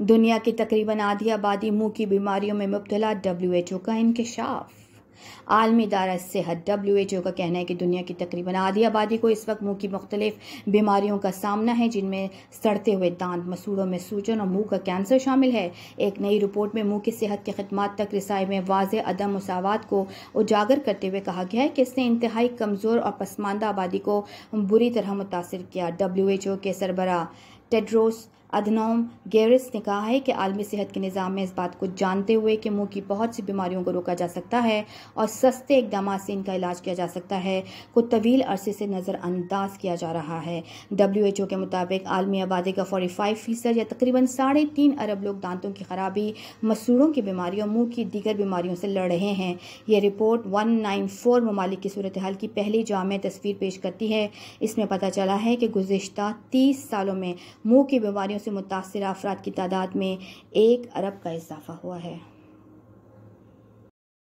दुनिया की तकरीबन आधी आबादी मुंह की बीमारियों में मुबतला डब्ल्यू का इंकशाफ आलमी दारा सेहत डब्ल्यू एच ओ का कहना है कि दुनिया की तकरीबन आधी आबादी को इस वक्त मुंह की मुख्तलिफ बीमारियों का सामना है जिनमें सड़ते हुए दांत मसूड़ों में सूजन और मुंह का कैंसर शामिल है एक नई रिपोर्ट में मुंह की सेहत की खदमात तक रिसाई में वाज अदम मसावत को उजागर करते हुए कहा गया है कि इसने इंतहाई कमज़ोर और पसमानदा आबादी को बुरी तरह मुतासर किया डब्ल्यू एच ओ के सरबरा टेड्रोस अधनोम गेरिस ने कहा है कि आलमी सेहत के निज़ाम में इस बात को जानते हुए कि मुंह की बहुत सी बीमारियों को रोका जा सकता है और सस्ते इकदाम से इनका इलाज किया जा सकता है को तवील अरसे से नज़रअंदाज किया जा रहा है डब्ल्यू एच ओ के मुताबिक आलमी आबादी का फोर्टी फाइव फ़ीसद या तकरीबन साढ़े तीन अरब लोग दांतों की खराबी मसूड़ों की बीमारी और मुँह की दीगर बीमारियों से लड़ रहे हैं यह रिपोर्ट वन नाइन फोर ममालिक की सूरत हाल की पहली जाम तस्वीर पेश करती है इसमें पता चला है कि गुजशत तीस सालों में मुँह की बीमारियों से मुतासर अफराद की तादाद में एक अरब का इजाफा हुआ है